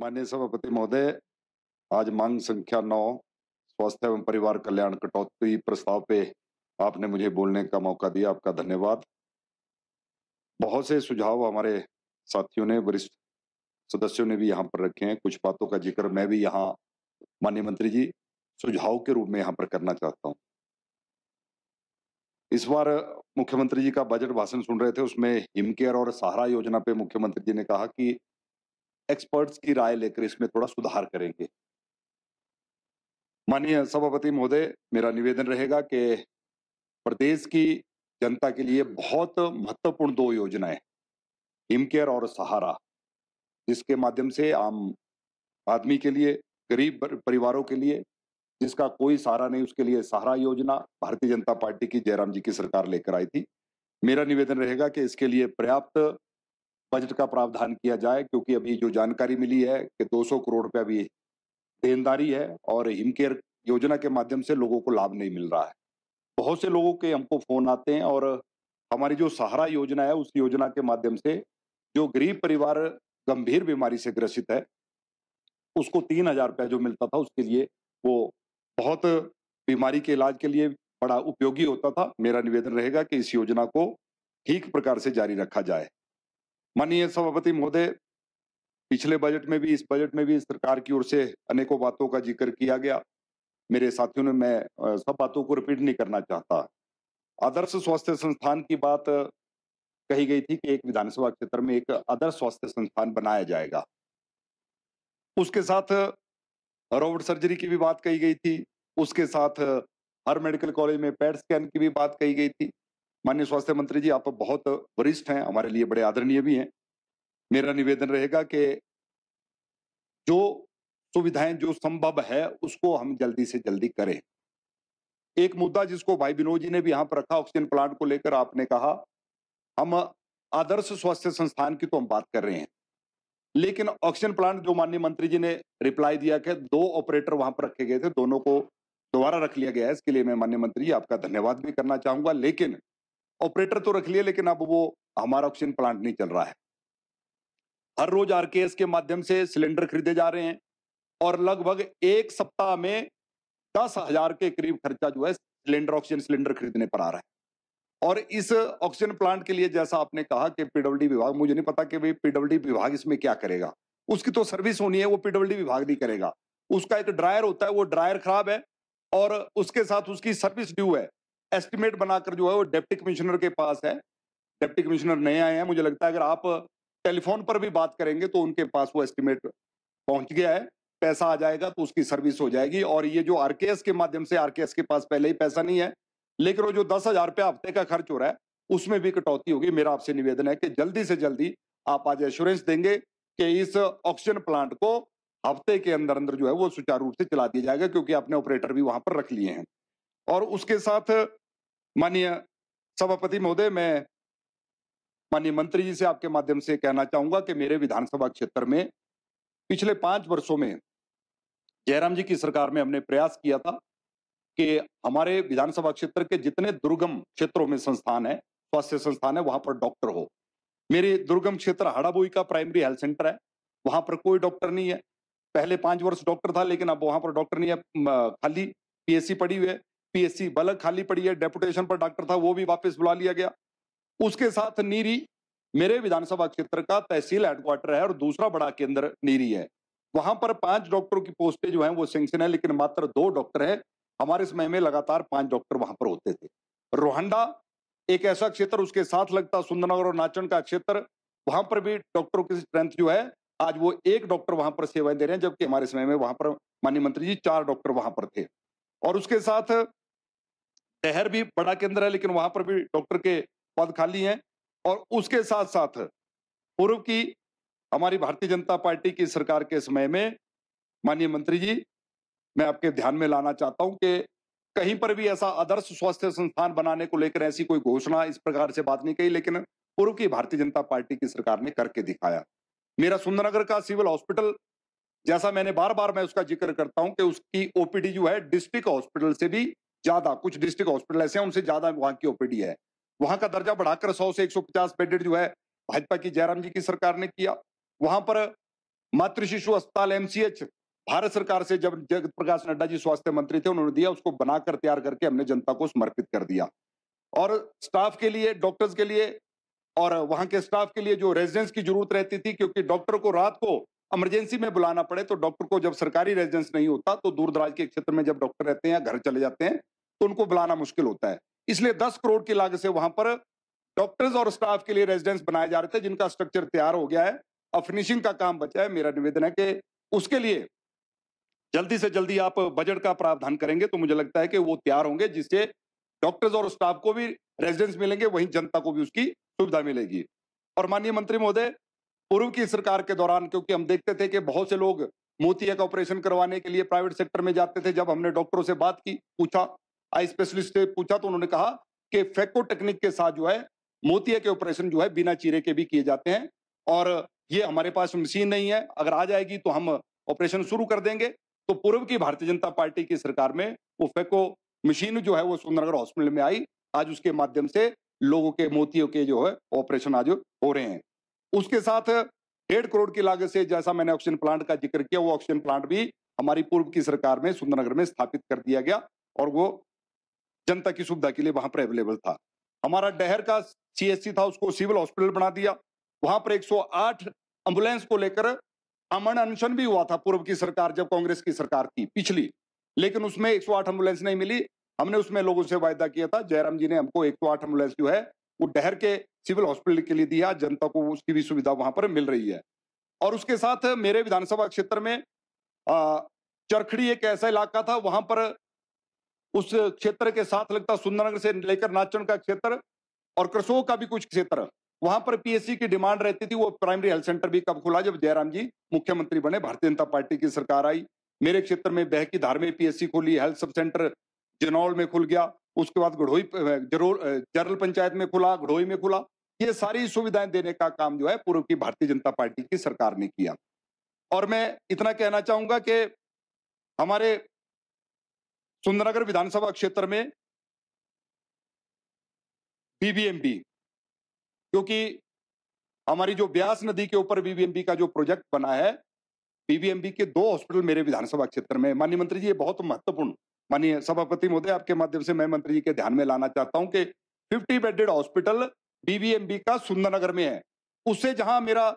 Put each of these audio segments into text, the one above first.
माननीय सभापति महोदय आज मांग संख्या नौ स्वास्थ्य एवं परिवार कल्याण कटौती प्रस्ताव पे आपने मुझे बोलने का मौका दिया आपका धन्यवाद बहुत से सुझाव हमारे साथियों ने वरिष्ठ सदस्यों ने भी यहाँ पर रखे हैं कुछ बातों का जिक्र मैं भी यहाँ माननीय मंत्री जी सुझाव के रूप में यहाँ पर करना चाहता हूँ इस बार मुख्यमंत्री जी का बजट भाषण सुन रहे थे उसमें हिमकेयर और सहारा योजना पे मुख्यमंत्री जी ने कहा कि एक्सपर्ट्स की राय लेकर इसमें थोड़ा सुधार करेंगे माननीय सभापति महोदय मेरा निवेदन रहेगा कि प्रदेश की जनता के लिए बहुत महत्वपूर्ण दो योजनाएं हिमकेयर और सहारा जिसके माध्यम से आम आदमी के लिए गरीब परिवारों के लिए जिसका कोई सहारा नहीं उसके लिए सहारा योजना भारतीय जनता पार्टी की जयराम जी की सरकार लेकर आई थी मेरा निवेदन रहेगा कि इसके लिए पर्याप्त बजट का प्रावधान किया जाए क्योंकि अभी जो जानकारी मिली है कि 200 करोड़ रुपया भी देनदारी है और हिमकेयर योजना के माध्यम से लोगों को लाभ नहीं मिल रहा है बहुत से लोगों के हमको फोन आते हैं और हमारी जो सहारा योजना है उस योजना के माध्यम से जो गरीब परिवार गंभीर बीमारी से ग्रसित है उसको तीन हजार रुपया जो मिलता था उसके लिए वो बहुत बीमारी के इलाज के लिए बड़ा उपयोगी होता था मेरा निवेदन रहेगा कि इस योजना को ठीक प्रकार से जारी रखा जाए माननीय सभापति महोदय पिछले बजट में भी इस बजट में भी सरकार की ओर से अनेकों बातों का जिक्र किया गया मेरे साथियों ने मैं सब बातों को रिपीट नहीं करना चाहता आदर्श स्वास्थ्य संस्थान की बात कही गई थी कि एक विधानसभा क्षेत्र में एक आदर्श स्वास्थ्य संस्थान बनाया जाएगा उसके साथ रोबोट सर्जरी की भी बात कही गई थी उसके साथ हर मेडिकल कॉलेज में पैट स्कैन की भी बात कही गई थी माननीय स्वास्थ्य मंत्री जी आप बहुत वरिष्ठ हैं हमारे लिए बड़े आदरणीय भी हैं मेरा निवेदन रहेगा कि जो सुविधाएं जो संभव है उसको हम जल्दी से जल्दी करें एक मुद्दा जिसको भाई विनोद जी ने भी यहाँ पर रखा ऑक्सीजन प्लांट को लेकर आपने कहा हम आदर्श स्वास्थ्य संस्थान की तो हम बात कर रहे हैं लेकिन ऑक्सीजन प्लांट जो माननीय मंत्री जी ने रिप्लाई दिया कि दो ऑपरेटर वहां पर रखे गए थे दोनों को दोबारा रख लिया गया है इसके लिए मैं माननीय मंत्री जी आपका धन्यवाद भी करना चाहूंगा लेकिन ऑपरेटर तो रख लिए लेकिन अब वो हमारा ऑक्सीजन प्लांट नहीं चल रहा है हर रोज आरकेएस के माध्यम से सिलेंडर खरीदे जा रहे हैं और लगभग एक सप्ताह में दस हजार के करीब खर्चा जो है सिलेंडर ऑक्सीजन सिलेंडर खरीदने पर आ रहा है और इस ऑक्सीजन प्लांट के लिए जैसा आपने कहा कि पीडब्ल्यू विभाग मुझे नहीं पता कि भाई पीडब्ल्यू विभाग इसमें क्या करेगा उसकी तो सर्विस होनी है वो पीडब्ल्यू विभाग नहीं करेगा उसका एक ड्रायर होता है वो ड्रायर खराब है और उसके साथ उसकी सर्विस ड्यू है एस्टिमेट बनाकर जो है वो डेप्टी कमिश्नर के पास है डेप्टी कमिश्नर नए आए हैं मुझे लगता है अगर आप टेलीफोन पर भी बात करेंगे तो उनके पास वो एस्टिमेट पहुंच गया है पैसा आ जाएगा तो उसकी सर्विस हो जाएगी और ये जो आरकेएस के माध्यम से आरकेएस के पास पहले ही पैसा नहीं है लेकिन वो जो दस हजार रुपया हफ्ते का खर्च हो रहा है उसमें भी कटौती होगी मेरा आपसे निवेदन है कि जल्दी से जल्दी आप आज एश्योरेंस देंगे कि इस ऑक्सीजन प्लांट को हफ्ते के अंदर अंदर जो है वो सुचारू रूप से चला दिया जाएगा क्योंकि आपने ऑपरेटर भी वहां पर रख लिए हैं और उसके साथ माननीय सभापति महोदय मैं माननीय मंत्री जी से आपके माध्यम से कहना चाहूंगा कि मेरे विधानसभा क्षेत्र में पिछले पांच वर्षों में जयराम जी की सरकार में हमने प्रयास किया था कि हमारे विधानसभा क्षेत्र के जितने दुर्गम क्षेत्रों में संस्थान है स्वास्थ्य संस्थान है वहां पर डॉक्टर हो मेरे दुर्गम क्षेत्र हड़ाबोई का प्राइमरी हेल्थ सेंटर है वहां पर कोई डॉक्टर नहीं है पहले पांच वर्ष डॉक्टर था लेकिन अब वहां पर डॉक्टर नहीं है खाली पीएससी पड़ी हुई है पीएससी बलग खाली पड़ी है डेपुटेशन पर डॉक्टर था वो भी वापस बुला लिया गया उसके साथ नीरी मेरे विधानसभा क्षेत्र का तहसील हेडक्वार्टर है और दूसरा बड़ा केंद्र नीरी है वहां पर पांच डॉक्टरों की पोस्टें जो है वो सेंक्शन है लेकिन मात्र दो डॉक्टर है हमारे समय में लगातार पांच डॉक्टर वहां पर होते थे रोहंडा एक ऐसा क्षेत्र उसके साथ लगता सुंदरनगर और नाचन का क्षेत्र वहां पर भी डॉक्टरों की स्ट्रेंथ जो है आज वो एक डॉक्टर वहां पर सेवाएं दे रहे हैं जबकि हमारे समय में वहां पर माननीय मंत्री जी चार डॉक्टर वहां पर थे और उसके साथ शहर भी बड़ा केंद्र है लेकिन वहां पर भी डॉक्टर के पद खाली हैं और उसके साथ साथ पूर्व की हमारी भारतीय जनता पार्टी की सरकार के समय में माननीय मंत्री जी मैं आपके ध्यान में लाना चाहता हूं कि कहीं पर भी ऐसा आदर्श स्वास्थ्य संस्थान बनाने को लेकर ऐसी कोई घोषणा इस प्रकार से बात नहीं कही लेकिन पूर्व की भारतीय जनता पार्टी की सरकार ने करके दिखाया मेरा सुंदरनगर का सिविल हॉस्पिटल जैसा मैंने बार बार मैं उसका जिक्र करता हूं कि उसकी ओपीडी जो है डिस्ट्रिक्ट हॉस्पिटल से भी ज्यादा कुछ डिस्ट्रिक्ट हॉस्पिटल ऐसे हैं उनसे ज्यादा वहां की ओपीडी है वहां का दर्जा बढ़ाकर सौ से एक सौ पचास बेडेड जो है भाजपा की जयराम जी की सरकार ने किया वहां पर मातृ शिशु अस्पताल एमसीएच भारत सरकार से जब जगत प्रकाश नड्डा जी स्वास्थ्य मंत्री थे उन्होंने दिया उसको बनाकर तैयार करके हमने जनता को समर्पित कर दिया और स्टाफ के लिए डॉक्टर्स के लिए और वहां के स्टाफ के लिए जो रेजिडेंस की जरूरत रहती थी क्योंकि डॉक्टर को रात को इमरजेंसी में बुलाना पड़े तो डॉक्टर को जब सरकारी रेजिडेंस नहीं होता तो दूर दराज के क्षेत्र में जब डॉक्टर रहते हैं घर चले जाते हैं तो उनको बुलाना मुश्किल होता है इसलिए दस करोड़ की लागत से वहां पर डॉक्टर्स और स्टाफ के लिए रेजिडेंस बनाए जा रहे थे जिनका स्ट्रक्चर तैयार हो गया है अब फिनिशिंग का काम बचा है मेरा निवेदन है कि उसके लिए जल्दी से जल्दी आप बजट का प्रावधान करेंगे तो मुझे लगता है कि वो तैयार होंगे जिससे डॉक्टर्स और स्टाफ को भी रेजिडेंस मिलेंगे वहीं जनता को भी उसकी सुविधा मिलेगी और माननीय मंत्री महोदय पूर्व की सरकार के दौरान क्योंकि हम देखते थे कि बहुत से लोग मोतिया का ऑपरेशन करवाने के लिए प्राइवेट सेक्टर में जाते थे जब हमने डॉक्टरों से बात की पूछा आई स्पेशलिस्ट से पूछा तो उन्होंने कहा कि फेको टेक्निक के साथ जो है मोतिया के ऑपरेशन जो है बिना चीरे के भी किए जाते हैं और ये हमारे पास मशीन नहीं है अगर आ जाएगी तो हम ऑपरेशन शुरू कर देंगे तो पूर्व की भारतीय जनता पार्टी की सरकार में वो फेको मशीन जो है वो सुंदरनगर हॉस्पिटल में आई आज उसके माध्यम से लोगों के मोतियों के जो है ऑपरेशन आज हो रहे हैं उसके साथ डेढ़ करोड़ की लागत से जैसा मैंने ऑक्सीजन प्लांट का जिक्र किया वो ऑक्सीजन प्लांट भी हमारी पूर्व की सरकार में सुंदरनगर में स्थापित कर दिया गया और वो जनता की सुविधा के लिए वहां पर अवेलेबल था हमारा डहर का सीएससी था उसको सिविल हॉस्पिटल बना दिया वहां पर 108 एम्बुलेंस को लेकर अमन अनशन भी हुआ था पूर्व की सरकार जब कांग्रेस की सरकार थी पिछली लेकिन उसमें 108 एम्बुलेंस नहीं मिली हमने उसमें लोगों से वायदा किया था जयराम जी ने हमको 108 एम्बुलेंस जो है वो डहर के सिविल हॉस्पिटल के लिए दिया जनता को उसकी भी सुविधा वहां पर मिल रही है और उसके साथ मेरे विधानसभा क्षेत्र में चरखड़ी एक ऐसा इलाका था वहां पर उस क्षेत्र के साथ लगता सुंदरनगर से लेकर नाचन का क्षेत्र और कृषो का भी कुछ क्षेत्र वहां पर पीएससी की डिमांड रहती थी वो प्राइमरी हेल्थ सेंटर भी कब खुला जब जयराम जी मुख्यमंत्री बने भारतीय जनता पार्टी की सरकार आई मेरे क्षेत्र में बह की धार में पीएससी खुली हेल्थ सब सेंटर जनौल में खुल गया उसके बाद गढ़ोई जरल पंचायत में खुला गढ़ोई में खुला ये सारी सुविधाएं देने का काम जो है पूर्व की भारतीय जनता पार्टी की सरकार ने किया और मैं इतना कहना चाहूंगा कि हमारे सुंदरनगर विधानसभा क्षेत्र में बीबीएमबी क्योंकि हमारी जो ब्यास नदी के ऊपर बीबीएमबी का जो प्रोजेक्ट बना है बीबीएमबी के दो हॉस्पिटल मेरे विधानसभा क्षेत्र में माननीय मंत्री जी ये बहुत महत्वपूर्ण माननीय सभापति महोदय आपके माध्यम से मैं मंत्री जी के ध्यान में लाना चाहता हूं कि 50 बेडेड हॉस्पिटल बीबीएमबी का सुंदरनगर में है उससे जहां मेरा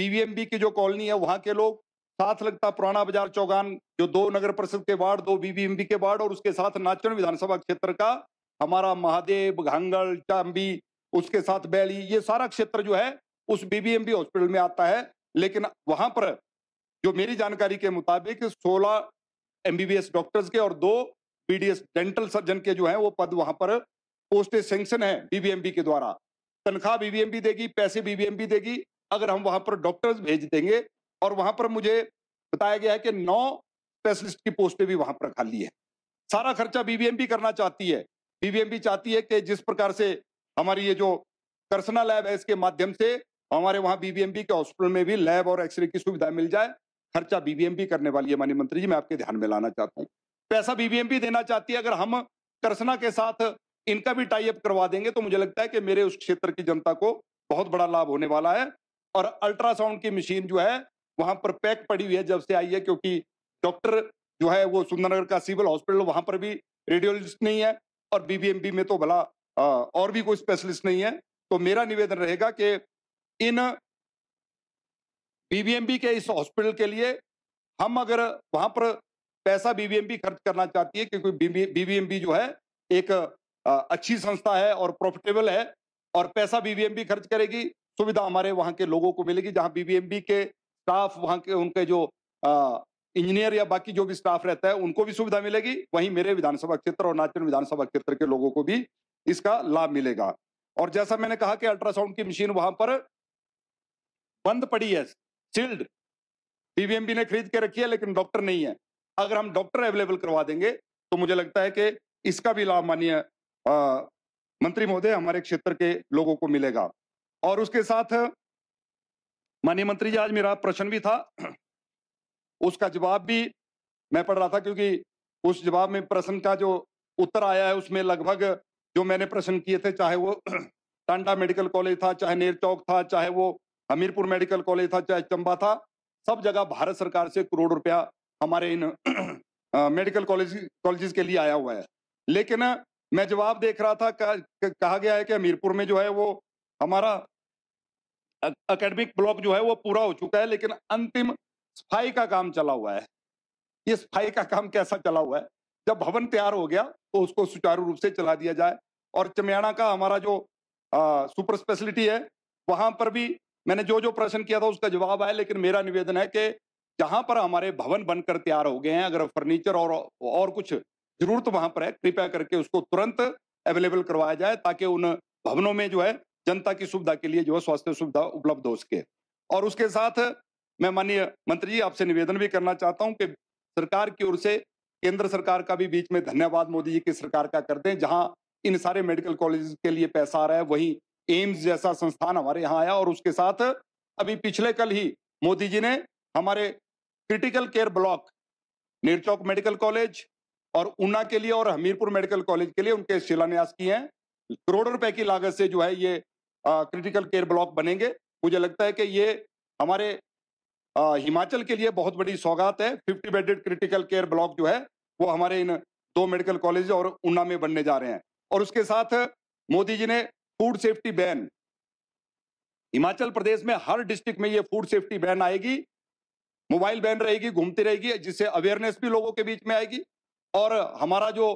बीबीएमबी की जो कॉलोनी है वहां के लोग साथ लगता पुराना बाजार चौगान जो दो नगर परिषद के वार्ड दो बीबीएमबी के वार्ड और उसके साथ नाचन विधानसभा क्षेत्र का हमारा महादेव घांगल चांबी उसके साथ बैली ये सारा क्षेत्र जो है उस बीबीएमबी हॉस्पिटल में आता है लेकिन वहां पर जो मेरी जानकारी के मुताबिक 16 एमबीबीएस डॉक्टर्स के और दो बीडीएस डेंटल सर्जन के जो है वो पद वहां पर पोस्टे सेंक्शन है बीबीएमबी के द्वारा तनख्वाह बीबीएमबी देगी पैसे बीबीएमबी देगी अगर हम वहां पर डॉक्टर्स भेज देंगे और वहां पर मुझे बताया गया है कि नौ स्पेशलिस्ट की पोस्टें भी वहां पर खाली है सारा खर्चा बीबीएम भी करना चाहती है बीबीएम भी चाहती है कि जिस प्रकार से हमारी ये जो कर्सना लैब है इसके माध्यम से हमारे वहाँ बीबीएम के हॉस्पिटल में भी लैब और एक्सरे की सुविधा मिल जाए खर्चा बीबीएम करने वाली है माननीय मंत्री जी मैं आपके ध्यान में लाना चाहता हूँ पैसा बीबीएम देना चाहती है अगर हम करसना के साथ इनका भी टाइप करवा देंगे तो मुझे लगता है कि मेरे उस क्षेत्र की जनता को बहुत बड़ा लाभ होने वाला है और अल्ट्रासाउंड की मशीन जो है वहां पर पैक पड़ी हुई है जब से आई है क्योंकि डॉक्टर जो है वो सुंदरनगर का सिविल हॉस्पिटल वहां पर भी रेडियोलॉजिस्ट नहीं है और बीबीएमबी में तो भला और भी कोई स्पेशलिस्ट नहीं है तो मेरा निवेदन रहेगा कि इन बीबीएमबी के इस हॉस्पिटल के लिए हम अगर वहां पर पैसा बीबीएमबी खर्च करना चाहती है क्योंकि बीबीएमबी जो है एक अच्छी संस्था है और प्रॉफिटेबल है और पैसा बीबीएमबी खर्च करेगी सुविधा हमारे वहां के लोगों को मिलेगी जहां बीबीएमबी के स्टाफ वहाँ के उनके जो इंजीनियर या बाकी जो भी स्टाफ रहता है उनको भी सुविधा मिलेगी वहीं मेरे विधानसभा क्षेत्र और नाचन विधानसभा क्षेत्र के लोगों को भी इसका लाभ मिलेगा और जैसा मैंने कहा कि अल्ट्रासाउंड की मशीन वहां पर बंद पड़ी है सील्ड पीवीएमबी ने खरीद के रखी है लेकिन डॉक्टर नहीं है अगर हम डॉक्टर अवेलेबल करवा देंगे तो मुझे लगता है कि इसका भी लाभ माननीय मंत्री महोदय हमारे क्षेत्र के लोगों को मिलेगा और उसके साथ माननीय मंत्री जी आज मेरा प्रश्न भी था उसका जवाब भी मैं पढ़ रहा था क्योंकि उस जवाब में प्रश्न का जो उत्तर आया है उसमें लगभग जो मैंने प्रश्न किए थे चाहे वो टांडा मेडिकल कॉलेज था चाहे नेर चौक था चाहे वो हमीरपुर मेडिकल कॉलेज था चाहे चंबा था सब जगह भारत सरकार से करोड़ रुपया हमारे इन मेडिकल कॉलेज कॉलेजेस के लिए आया हुआ है लेकिन मैं जवाब देख रहा था कहा, कहा गया है कि हमीरपुर में जो है वो हमारा एकेडमिक ब्लॉक जो है वो पूरा हो चुका है लेकिन अंतिम सफाई का काम चला हुआ है ये सफाई का काम कैसा चला हुआ है जब भवन तैयार हो गया तो उसको सुचारू रूप से चला दिया जाए और चमियाणा का हमारा जो आ, सुपर स्पेशलिटी है वहां पर भी मैंने जो जो प्रश्न किया था उसका जवाब आया लेकिन मेरा निवेदन है कि जहां पर हमारे भवन बनकर तैयार हो गए हैं अगर फर्नीचर और और कुछ जरूरत वहां पर है कृपया करके उसको तुरंत अवेलेबल करवाया जाए ताकि उन भवनों में जो है जनता की सुविधा के लिए जो है स्वास्थ्य सुविधा उपलब्ध हो सके और उसके साथ मैं माननीय मंत्री जी आपसे निवेदन भी करना चाहता हूं कि सरकार की ओर से केंद्र सरकार का भी बीच में धन्यवाद मोदी जी की सरकार का कर दें जहां इन सारे मेडिकल कॉलेज के लिए पैसा आ रहा है वहीं एम्स जैसा संस्थान हमारे यहाँ आया और उसके साथ अभी पिछले कल ही मोदी जी ने हमारे critical care block Nerchowk medical college और ऊना के लिए और हमीरपुर मेडिकल कॉलेज के लिए उनके शिलान्यास किए हैं करोड़ों रुपए की लागत से जो है ये क्रिटिकल केयर ब्लॉक बनेंगे मुझे लगता है कि ये हमारे आ, हिमाचल के लिए बहुत बड़ी सौगात है fifty bedded critical care block जो है वो हमारे इन दो मेडिकल कॉलेज और ऊना में बनने जा रहे हैं और उसके साथ मोदी जी ने food safety van Himachal Pradesh में हर डिस्ट्रिक्ट में ये फूड सेफ्टी बैन आएगी मोबाइल बैन रहेगी घूमती रहेगी जिससे अवेयरनेस भी लोगों के बीच में आएगी और हमारा जो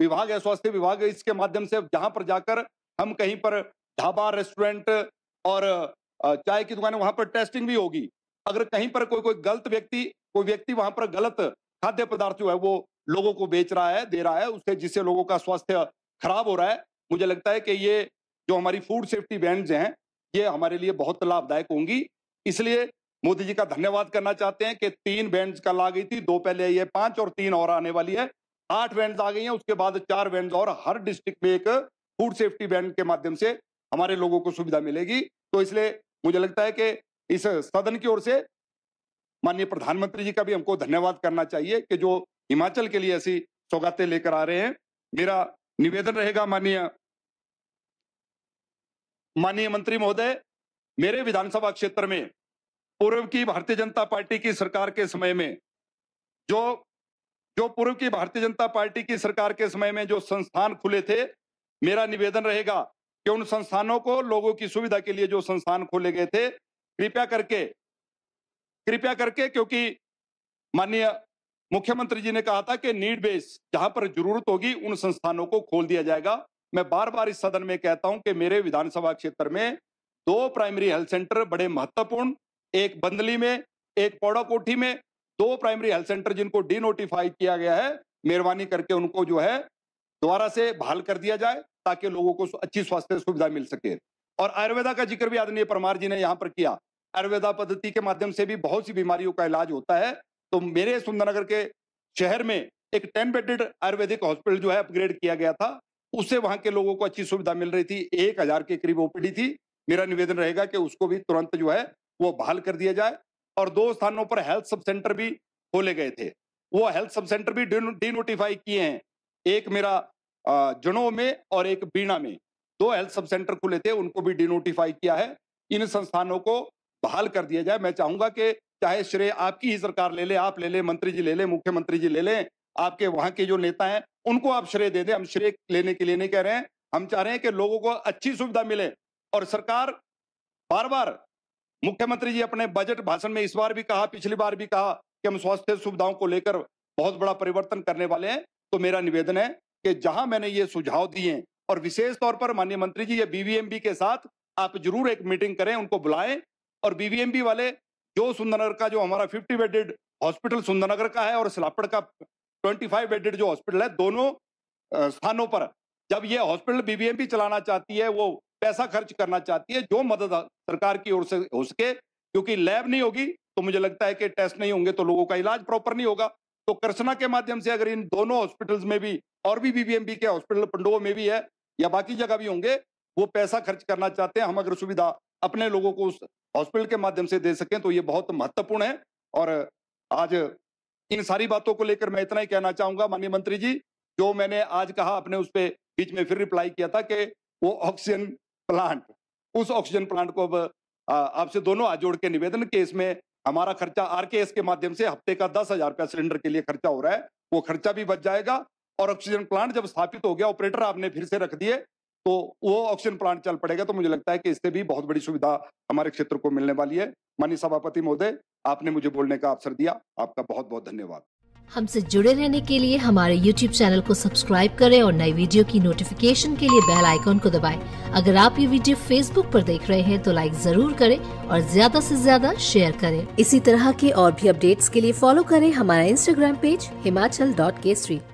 विभाग है स्वास्थ्य विभाग इसके माध्यम से जहां पर जाकर हम कहीं पर ढाबा रेस्टोरेंट और चाय की दुकान वहां पर टेस्टिंग भी होगी अगर कहीं पर कोई कोई गलत व्यक्ति कोई व्यक्ति वहां पर गलत खाद्य पदार्थ जो है वो लोगों को बेच रहा है दे रहा है उससे जिससे लोगों का स्वास्थ्य खराब हो रहा है मुझे लगता है कि ये जो हमारी फूड सेफ्टी बैंड हैं ये हमारे लिए बहुत लाभदायक होंगी इसलिए मोदी जी का धन्यवाद करना चाहते हैं कि तीन बैंड कल आ गई थी दो पहले आई है पांच और तीन और आने वाली है आठ वैंड आ गई हैं उसके बाद चार वैंड और हर डिस्ट्रिक्ट में एक फूड सेफ्टी बैंड के माध्यम से हमारे लोगों को सुविधा मिलेगी तो इसलिए मुझे लगता है कि इस सदन की ओर से माननीय प्रधानमंत्री जी का भी हमको धन्यवाद करना चाहिए कि जो हिमाचल के लिए ऐसी सौगातें लेकर आ रहे हैं मेरा निवेदन रहेगा माननीय माननीय मंत्री महोदय मेरे विधानसभा क्षेत्र में पूर्व की भारतीय जनता पार्टी की सरकार के समय में जो जो पूर्व की भारतीय जनता पार्टी की सरकार के समय में जो संस्थान खुले थे मेरा निवेदन रहेगा कि उन संस्थानों को लोगों की सुविधा के लिए जो संस्थान खोले गए थे कृपया करके कृपया करके क्योंकि माननीय मुख्यमंत्री जी ने कहा था कि नीड बेस जहां पर जरूरत होगी उन संस्थानों को खोल दिया जाएगा मैं बार बार इस सदन में कहता हूं कि मेरे विधानसभा क्षेत्र में दो प्राइमरी हेल्थ सेंटर बड़े महत्वपूर्ण एक बंदली में एक पौड़ा कोठी में दो प्राइमरी हेल्थ सेंटर जिनको डी नोटिफाई किया गया है मेहरबानी करके उनको जो है दोबारा से बहाल कर दिया जाए ताकि लोगों को अच्छी स्वास्थ्य सुविधा मिल सके और आयुर्वेदा का जिक्र भी आदरणीय परमार जी ने यहाँ पर किया आयुर्वेदा पद्धति के माध्यम से भी बहुत सी बीमारियों का इलाज होता है तो मेरे सुंदरनगर के शहर में एक टेन बेडेड आयुर्वेदिक हॉस्पिटल जो है अपग्रेड किया गया था उससे वहां के लोगों को अच्छी सुविधा मिल रही थी एक हजार के करीब ओपीडी थी मेरा निवेदन रहेगा कि उसको भी तुरंत जो है वो बहाल कर दिया जाए और दो स्थानों पर हेल्थ सब सेंटर भी खोले गए थे वो हेल्थ सब सेंटर भी डी नोटिफाई किए हैं एक मेरा जड़ों में और एक बीणा में दो हेल्थ सब सेंटर खुले थे उनको भी डिनोटिफाई किया है इन संस्थानों को बहाल कर दिया जाए मैं चाहूंगा कि चाहे श्रेय आपकी ही सरकार ले ले आप ले ले मंत्री जी ले ले मुख्यमंत्री जी ले लें आपके वहां के जो नेता हैं उनको आप श्रेय दे दें हम श्रेय लेने के लिए नहीं कह रहे हैं हम चाह रहे हैं कि लोगों को अच्छी सुविधा मिले और सरकार बार बार मुख्यमंत्री जी अपने बजट भाषण में इस बार भी कहा पिछली बार भी कहा कि हम स्वास्थ्य सुविधाओं को लेकर बहुत बड़ा परिवर्तन करने वाले हैं तो मेरा निवेदन है कि जहां मैंने ये सुझाव दिए और विशेष तौर पर माननीय मंत्री जी या बीवीएमबी के साथ आप जरूर एक मीटिंग करें उनको बुलाएं और बीवीएमबी वाले जो सुंदरनगर का जो हमारा फिफ्टी बेडेड हॉस्पिटल सुंदरनगर का है और सिलापड़ का ट्वेंटी फाइव बेडेड जो हॉस्पिटल है दोनों स्थानों पर जब ये हॉस्पिटल बीवीएमबी चलाना चाहती है वो पैसा खर्च करना चाहती है जो मदद सरकार की ओर से हो सके क्योंकि लैब नहीं होगी तो मुझे लगता है कि टेस्ट नहीं होंगे तो लोगों का इलाज प्रॉपर नहीं होगा तो करसना के माध्यम से अगर इन दोनों हॉस्पिटल्स में भी और भी बीबीएमबी के हॉस्पिटल पंडोह में भी है या बाकी जगह भी होंगे वो पैसा खर्च करना चाहते हैं हम अगर सुविधा अपने लोगों को उस हॉस्पिटल के माध्यम से दे सकें तो ये बहुत महत्वपूर्ण है और आज इन सारी बातों को लेकर मैं इतना ही कहना चाहूंगा माननीय मंत्री जी जो मैंने आज कहा अपने उस पर बीच में फिर रिप्लाई किया था कि वो ऑक्सीजन प्लांट उस ऑक्सीजन प्लांट को अब आपसे दोनों आज जोड़ के निवेदन के इसमें हमारा खर्चा आरकेएस के माध्यम से हफ्ते का दस हजार रुपया सिलेंडर के लिए खर्चा हो रहा है वो खर्चा भी बच जाएगा और ऑक्सीजन प्लांट जब स्थापित हो गया ऑपरेटर आपने फिर से रख दिए तो वो ऑक्सीजन प्लांट चल पड़ेगा तो मुझे लगता है कि इससे भी बहुत बड़ी सुविधा हमारे क्षेत्र को मिलने वाली है माननीय सभापति महोदय आपने मुझे बोलने का अवसर दिया आपका बहुत बहुत धन्यवाद हमसे जुड़े रहने के लिए हमारे YouTube चैनल को सब्सक्राइब करें और नई वीडियो की नोटिफिकेशन के लिए बेल आइकॉन को दबाएं। अगर आप ये वीडियो Facebook पर देख रहे हैं तो लाइक जरूर करें और ज्यादा से ज्यादा शेयर करें इसी तरह के और भी अपडेट्स के लिए फॉलो करें हमारा Instagram पेज हिमाचल डॉट